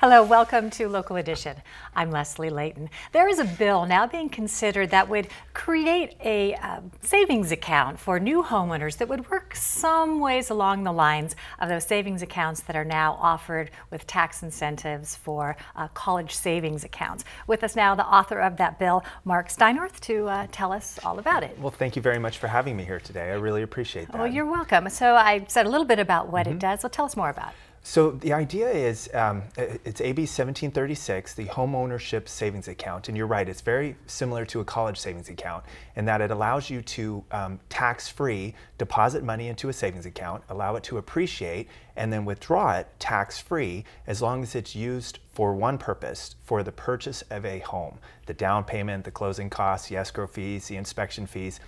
Hello, welcome to Local Edition. I'm Leslie Layton. There is a bill now being considered that would create a uh, savings account for new homeowners that would work some ways along the lines of those savings accounts that are now offered with tax incentives for uh, college savings accounts. With us now, the author of that bill, Mark Steinorth, to uh, tell us all about it. Well, thank you very much for having me here today. I really appreciate that. Well, you're welcome. So I said a little bit about what mm -hmm. it mm-hmm. does. Well, tell us more about it. So the idea is um, it's AB 1736, the home ownership savings account, and you're right, it's very similar to a college savings account in that it allows you to um, tax-free deposit money into a savings account, allow it to appreciate, and then withdraw it tax-free as long as it's used for one purpose, for the purchase of a home, the down payment, the closing costs, the escrow fees, the inspection fees,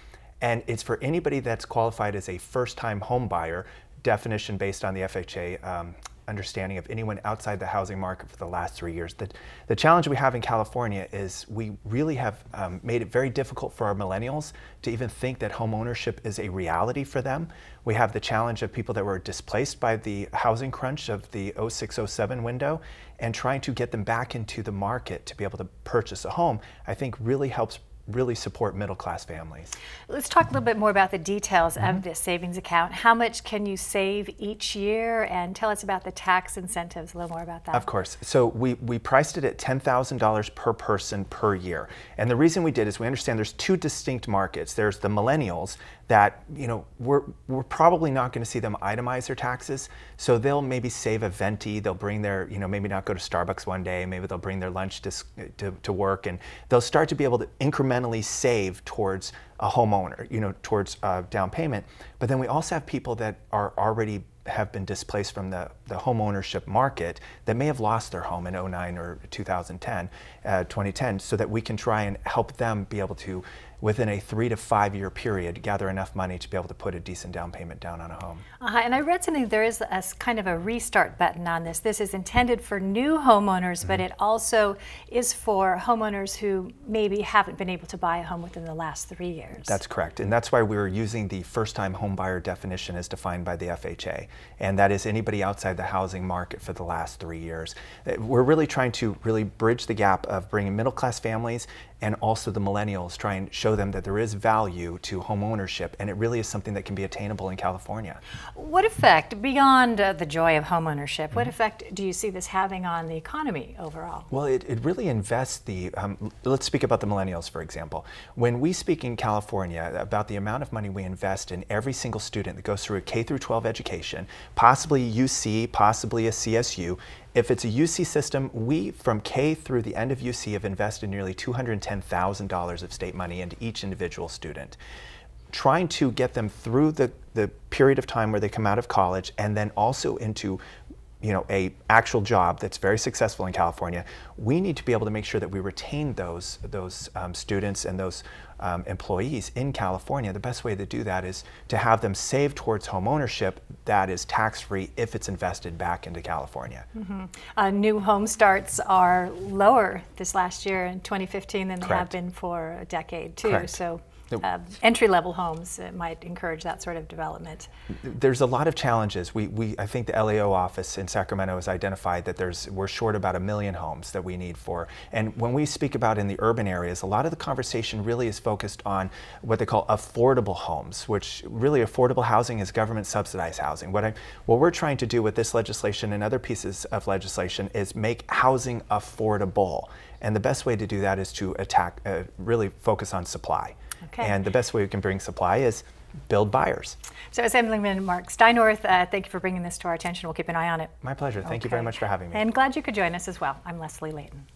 and it's for anybody that's qualified as a first-time home buyer definition based on the FHA um, understanding of anyone outside the housing market for the last three years. The, the challenge we have in California is we really have um, made it very difficult for our millennials to even think that homeownership is a reality for them. We have the challenge of people that were displaced by the housing crunch of the 0607 window and trying to get them back into the market to be able to purchase a home, I think really helps really support middle class families. Let's talk a little bit more about the details mm -hmm. of mm-hmm. this savings account. How much can you save each year? And tell us about the tax incentives, a little more about that. Of course. So we, we priced it at $10,000 per person per year. And the reason we did is we understand there's two distinct markets. There's the millennials that, you know, we're, we're probably not going to see them itemize their taxes. So they'll maybe save a venti. They'll bring their, you know, maybe not go to Starbucks one day. Maybe they'll bring their lunch to, to, to work and they'll start to be able to increment incrementally save towards a homeowner, you know, towards down payment. But then we also have people that are already have been displaced from the, the home ownership market that may have lost their home in 09 or 2010, uh, 2010, so that we can try and help them be able to within a three to five year period gather enough money to be able to put a decent down payment down on a home. Uh and I read something, there is a kind of a restart button on this. This is intended for new homeowners, mm -hmm. but mm-hmm. it also is for homeowners who maybe haven't been able to buy a home within the last three years. That's correct. And that's why we're using the first time homebuyer definition as defined by the FHA. And that is anybody outside the housing market for the last three years. Uh, we're really trying to really bridge the gap of bringing middle class families and also the millennials try and show them that there is value to home ownership and it really is something that can be attainable in California. What effect, beyond uh, the joy of home ownership, mm -hmm. what mm-hmm. effect do you see this having on the economy overall? Well, it, it really invests the, um, let's speak about the millennials for example. When we speak in California about the amount of money we invest in every single student that goes through a K through 12 education, possibly UC, possibly a CSU, if it's a UC system, we, from K through the end of UC, have invested nearly $210,000 of state money into each individual student, trying to get them through the, the period of time where they come out of college and then also into you know, a actual job that's very successful in California, we need to be able to make sure that we retain those, those um, students and those um, employees in California. The best way to do that is to have them save towards home ownership that is tax-free if it's invested back into California. Mm -hmm. uh, new home starts are lower this last year in 2015 than Correct. they have been for a decade too. Correct. So uh, um, entry level homes might encourage that sort of development. There's a lot of challenges. We, we, I think the LAO office in Sacramento has identified that there's, we're short about a million homes that we need for. And when we speak about in the urban areas, a lot of the conversation really is focused on what they call affordable homes, which really affordable housing is government subsidized housing. What, I, what we're trying to do with this legislation and other pieces of legislation is make housing affordable. And the best way to do that is to attack, uh, really focus on supply. Okay. And the best way we can bring supply is build buyers. So, Assemblyman Mark Steinorth, uh, thank you for bringing this to our attention. We'll keep an eye on it. My pleasure. Thank okay. you very much for having me. And glad you could join us as well. I'm Leslie Layton.